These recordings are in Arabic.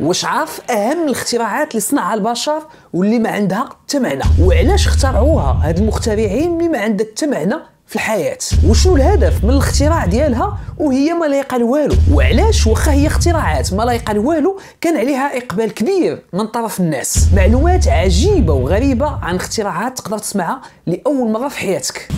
واش عارف اهم الاختراعات اللي صنعها البشر واللي ما عندها حتى معنى وعلاش اخترعوها هاد المخترعين اللي ما عندها حتى معنى في الحياه وشنو الهدف من الاختراع ديالها وهي ما لايقه لوالو وعلاش واخا هي اختراعات ما لايقه لوالو كان عليها اقبال كبير من طرف الناس معلومات عجيبه وغريبه عن اختراعات تقدر تسمعها لاول مره في حياتك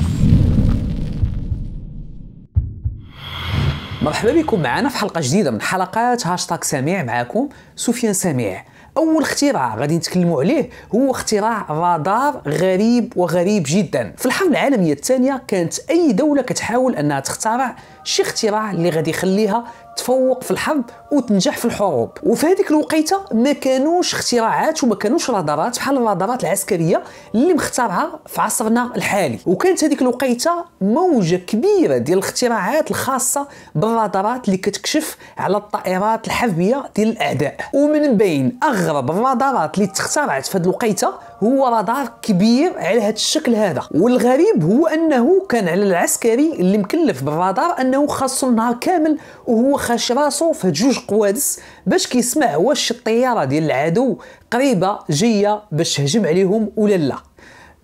مرحبا بكم معنا في حلقه جديده من حلقات هاشتاغ سميع معكم سفيان سميع اول اختراع غادي نتكلموا عليه هو اختراع رادار غريب وغريب جدا في الحرب العالميه الثانيه كانت اي دوله كتحاول انها تخترع شي اختراع اللي غادي يخليها تفوق في الحرب وتنجح في الحروب وفي هذيك الوقيته ما كانوش اختراعات وما كانوش رادارات بحال الرادارات العسكريه اللي مخترعه في عصرنا الحالي وكانت هذيك الوقيته موجه كبيره ديال الاختراعات الخاصه بالرادارات اللي كتكشف على الطائرات الحربيه ديال الاعداء ومن بين اغرب الرادارات اللي تخترعت في هذه الوقيته هو رادار كبير على هذا الشكل هذا والغريب هو انه كان على العسكري اللي مكلف بالرادار انه خاصو النهار كامل وهو خاش راسو في جوج قوادس باش كيسمع واش الطياره ديال العدو قريبه جايه باش تهجم عليهم ولا لا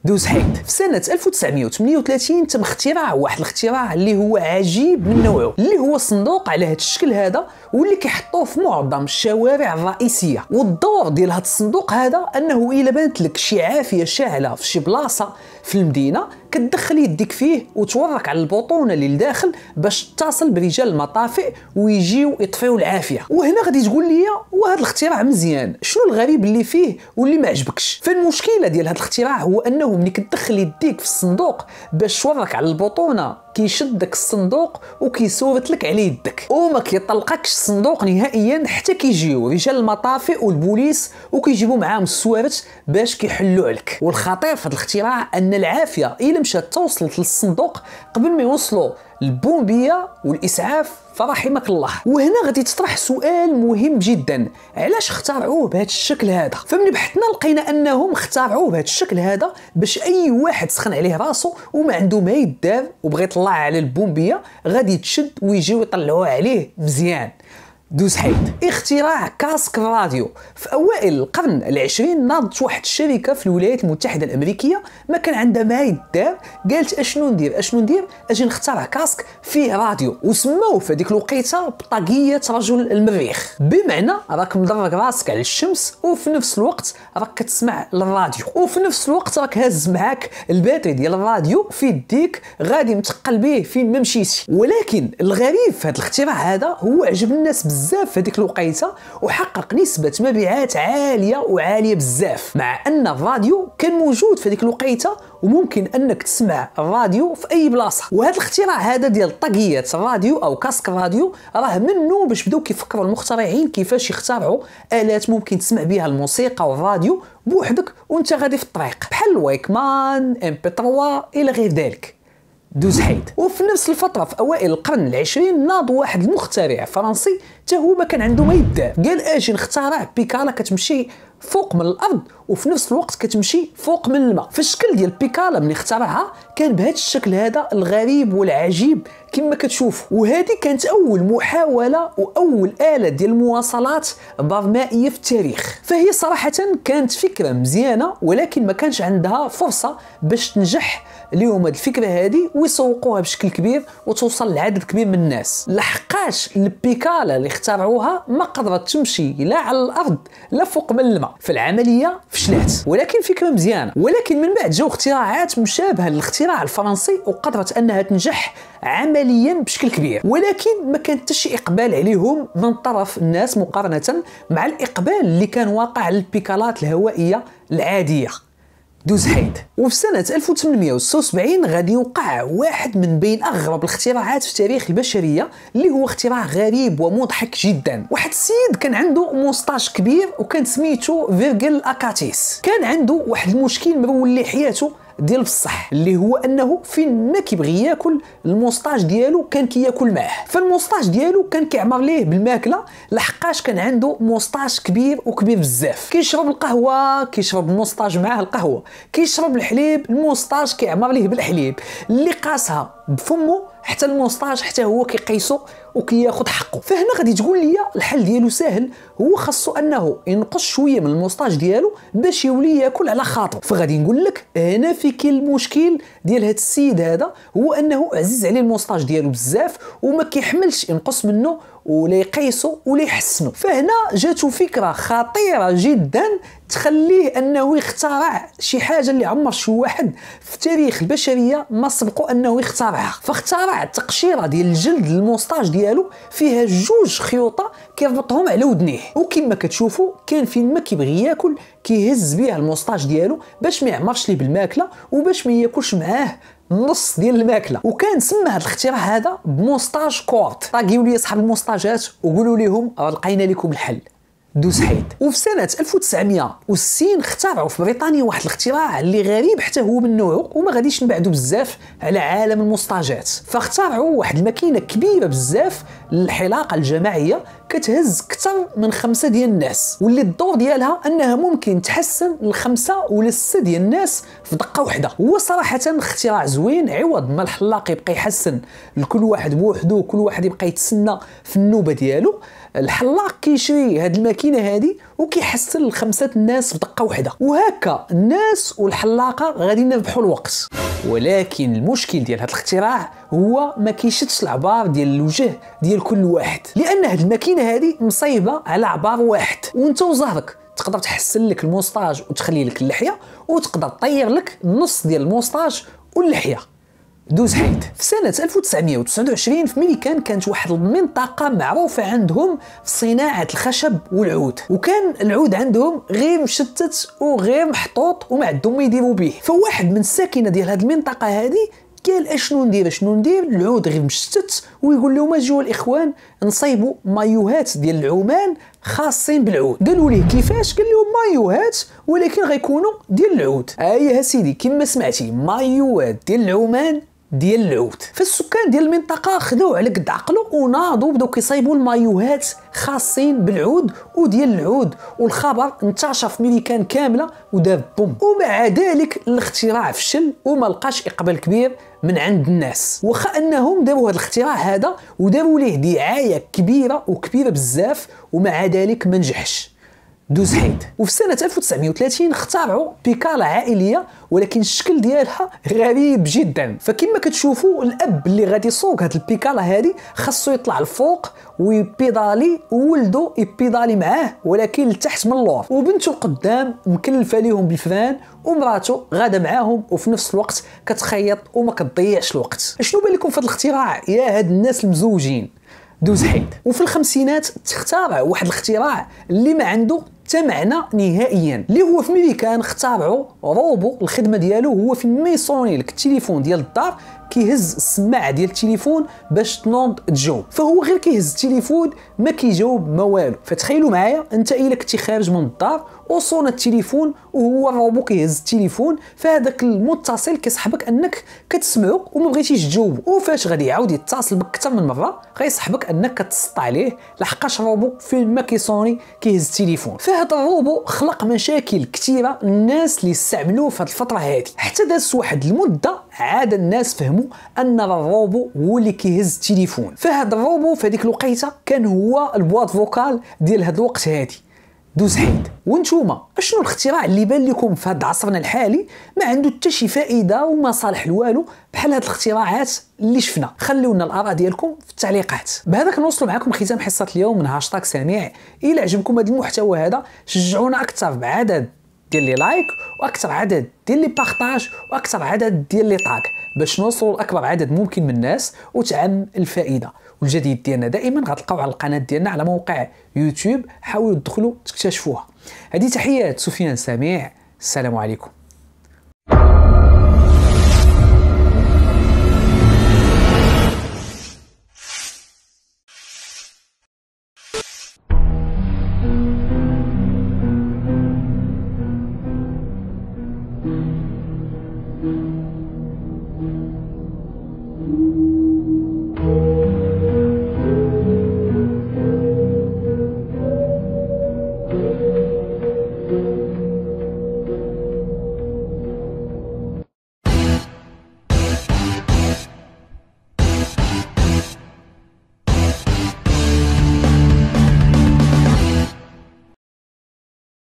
دوز حيد في سنة 1938 تم اختراع واحد الاختراع اللي هو عجيب من نوعه اللي هو صندوق على هذا الشكل هذا واللي كيحطوه في معظم الشوارع الرئيسية والدور ديال هذا الصندوق هذا انه الا بانت لك شي عافية شاعلة في شي بلاصة في المدينة كتدخل يديك فيه وتورك على البطونه اللي لداخل باش تتصل برجال المطافئ ويجيو يطفيو العافيه وهنا غادي تقول لي وهذا الاختراع مزيان شنو الغريب اللي فيه واللي ما عجبكش فالمشكله ديال هذا الاختراع هو انه ملي كتدخل يديك في الصندوق باش تورك على البطونه كيشدك الصندوق وكيصوبت لك على يدك وما كيطلقكش الصندوق نهائيا حتى كيجيو رجال المطافئ والبوليس وكيجيبوا معاهم السوارت باش كيحلوا عليك والخطير في الاختراع ان العافيه الا مشات توصلت للصندوق قبل ما يوصلوا البومبيه والاسعاف فرحمك الله وهنا غادي تطرح سؤال مهم جدا علاش اخترعوه بهذا الشكل هذا فمن بحثنا لقينا انهم اخترعوه بهذا الشكل هذا باش اي واحد سخن عليه راسو وما عنده ما يدار وبغى يطلع على البومبيه غادي تشد ويجيو يطلعوها عليه مزيان دوز حيد اختراع كاسك راديو في اوائل القرن العشرين ناضت واحد الشركه في الولايات المتحده الامريكيه ما كان عندها ما يدار قالت اشنو ندير اشنو ندير اجي نخترع كاسك فيه راديو وسموه في هذيك الوقيته بطاقيه رجل المريخ بمعنى راك مدرك راسك على الشمس وفي نفس الوقت راك كتسمع للراديو وفي نفس الوقت راك هاز معاك الباتري ديال الراديو في يديك غادي متقل به فين ما مشيتي ولكن الغريب في هذا الاختراع هذا هو عجب الناس بزاف بزاف في هذيك الوقيته وحقق نسبه مبيعات عاليه وعاليه بزاف مع ان الراديو كان موجود في هذيك الوقيته وممكن انك تسمع الراديو في اي بلاصه وهذا الاختراع هذا ديال طاقيات الراديو او كاسك الراديو راه منه باش بداو كيفكروا المخترعين كيفاش يخترعوا الات ممكن تسمع بها الموسيقى والراديو بوحدك وانت غادي في الطريق بحال الوايكمان ام بي 3 الى غير ذلك دوز حيد وفي نفس الفتره في اوائل القرن العشرين ناض واحد المخترع فرنسي حتى هو ما كان عنده ما يدعي قال اجي نخترع بيكالا كتمشي فوق من الارض وفي نفس الوقت كتمشي فوق من الماء فالشكل ديال بيكالا من اخترعها كان بهذا الشكل هذا الغريب والعجيب كما كتشوف وهذه كانت اول محاوله واول اله ديال المواصلات برمائيه في التاريخ فهي صراحه كانت فكره مزيانه ولكن ما كانش عندها فرصه باش تنجح ليهم هذه الفكره هذه ويسوقوها بشكل كبير وتوصل لعدد كبير من الناس لحقاش البيكالا اللي اخترعوها ما قدرت تمشي لا على الارض لا فوق من الماء فالعمليه فشلت ولكن فكره مزيانه ولكن من بعد جاو اختراعات مشابهه للاختراع الفرنسي وقدرت انها تنجح عمليا بشكل كبير ولكن ما كان حتى شي اقبال عليهم من طرف الناس مقارنه مع الاقبال اللي كان واقع للبيكالات الهوائيه العاديه دوز حيد وفي سنة 1876 غادي يوقع واحد من بين أغرب الاختراعات في تاريخ البشرية اللي هو اختراع غريب ومضحك جدا واحد السيد كان عنده موستاش كبير وكان سميتو فيرجل أكاتيس كان عنده واحد المشكل مرول لحياته ديال بصح اللي هو انه فين ما كيبغي ياكل الموسطاج ديالو كان كياكل كي معاه فالموسطاج ديالو كان كيعمر ليه بالماكله لحقاش كان عنده موسطاج كبير وكبير بزاف كيشرب القهوه كيشرب الموسطاج معاه القهوه كيشرب الحليب الموسطاج كيعمر ليه بالحليب اللي قاسها بفمه حتى الموسطاج حتى هو كيقيسو وكياخذ حقه فهنا غادي تقول لي الحل ديالو ساهل هو خاصو انه ينقص شويه من الموستاج ديالو باش يولي ياكل على خاطر فغادي نقول لك هنا في كل المشكل ديال هذا السيد هذا هو انه عزيز عليه الموستاج ديالو بزاف وما كيحملش ينقص منه ولا يقيسوا ولا يحسنوا فهنا جاتو فكره خطيره جدا تخليه انه يخترع شي حاجه اللي عمر شي واحد في تاريخ البشريه ما سبقوا انه يخترعها فاخترع تقشيره ديال الجلد الموستاج ديالو فيها جوج خيوطه كيربطهم على ودنيه وكما كتشوفوا كان فين ما كيبغي ياكل كيهز بها الموستاج ديالو باش ما يعمرش ليه بالماكله وباش ما ياكلش معاه نص ديال الماكله وكان سمى هذا الاختراع هذا بموستاج كورت طاقيو لي اصحاب المونستاجات وقولوا لهم لقينا لكم الحل دوز حيد وفي سنة 1960 اخترعوا في بريطانيا واحد الاختراع اللي غريب حتى هو من نوعه وما غاديش نبعدو بزاف على عالم المستاجات فاخترعوا واحد الماكينة كبيرة بزاف للحلاقة الجماعية كتهز أكثر من خمسة ديال الناس واللي الدور ديالها أنها ممكن تحسن لخمسة ولا ستة ديال الناس في دقة واحدة هو صراحة اختراع زوين عوض ما الحلاق يبقى يحسن لكل واحد بوحدو وكل واحد يبقى يتسنى في النوبة ديالو الحلاق كيشري هاد الماكينه هادي وكيحسن لخمسه الناس بدقه واحده وهكا الناس والحلاقه غاديين يربحوا الوقت ولكن المشكل ديال هذا الاختراع هو ما كيشدش العبار ديال الوجه ديال كل واحد لان هاد الماكينه هادي مصيبه على عبار واحد وانت وظهرك تقدر تحسن لك الموستاج وتخلي لك اللحيه وتقدر تطير لك النص ديال الموستاج واللحيه دوز حيد في سنة 1929 في ميريكان كانت واحد المنطقة معروفة عندهم في صناعة الخشب والعود وكان العود عندهم غير مشتت وغير محطوط وما عندهم ما يديروا به فواحد من الساكنة ديال هذه المنطقة هذه قال اشنو ندير اشنو ندير العود غير مشتت ويقول لهم اجيو الاخوان نصيبوا مايوهات ديال العمان خاصين بالعود قالوا ليه كيفاش قال لهم مايوهات ولكن غيكونوا ديال العود اييه سيدي كما سمعتي مايوهات ديال العمان ديال العود فالسكان ديال المنطقه خذوا على قد عقلو وناضوا بداو كيصايبوا المايوهات خاصين بالعود وديال العود والخبر انتشر في ميريكان كامله وداب بوم ومع ذلك الاختراع فشل وما لقاش اقبال كبير من عند الناس واخا انهم داروا هذا الاختراع هذا وداروا ليه دعايه كبيره وكبيره بزاف ومع ذلك ما نجحش دوز حيد وفي سنه 1930 اخترعوا بيكالا عائليه ولكن الشكل ديالها غريب جدا فكما كتشوفوا الاب اللي غادي يسوق هاد البيكالا هادي خاصو يطلع الفوق ويبيدالي وولده يبيدالي معاه ولكن لتحت من اللور وبنته القدام مكلفه ليهم بالفران ومراته غاده معاهم وفي نفس الوقت كتخيط وما كتضيعش الوقت شنو بالكم في هذا الاختراع يا هاد الناس المزوجين دوز حيد وفي الخمسينات تخترع واحد الاختراع اللي ما عنده حتى معنى نهائيا اللي هو في امريكا اختارعوا روبو الخدمه ديالو هو في ميسوني لك التليفون ديال الدار كيهز السماعه ديال التليفون باش تنوض تجاوب فهو غير كيهز التليفون ما كيجاوب ما والو فتخيلوا معايا انت الا كنتي خارج من الدار وصون التليفون وهو روبو كيهز التليفون فهذاك المتصل كيصحبك انك كتسمعو وما بغيتيش تجاوب وفاش غادي يعاود يتصل بك اكثر من مره غيصحبك انك كتسط عليه لحقاش روبو فين ما كيصوني كيهز التليفون فهاد الروبو خلق مشاكل كثيره الناس اللي استعملوه في هاد الفتره هذه حتى داز واحد المده عاد الناس فهموا ان الروبو هو اللي كيهز التليفون فهاد الروبو في هذيك الوقيته كان هو البواط فوكال ديال هاد الوقت هادي دوز حيد وانتوما اشنو الاختراع اللي بان لكم في هذا عصرنا الحالي ما عنده حتى شي فائده وما صالح لوالو بحال هاد الاختراعات اللي شفنا خليونا الاراء ديالكم في التعليقات بهذا كنوصلوا معكم ختام حصه اليوم من هاشتاغ سميع الى عجبكم هذا المحتوى هذا شجعونا اكثر بعدد ديال لي لايك واكثر عدد ديال لي بارطاج واكثر عدد ديال لي طاك باش نوصلوا لاكبر عدد ممكن من الناس وتعم الفائده والجديد ديالنا دائما غتلقاو على القناه ديالنا على موقع يوتيوب حاولوا تدخلوا تكتشفوها هذه تحيات سفيان سميع السلام عليكم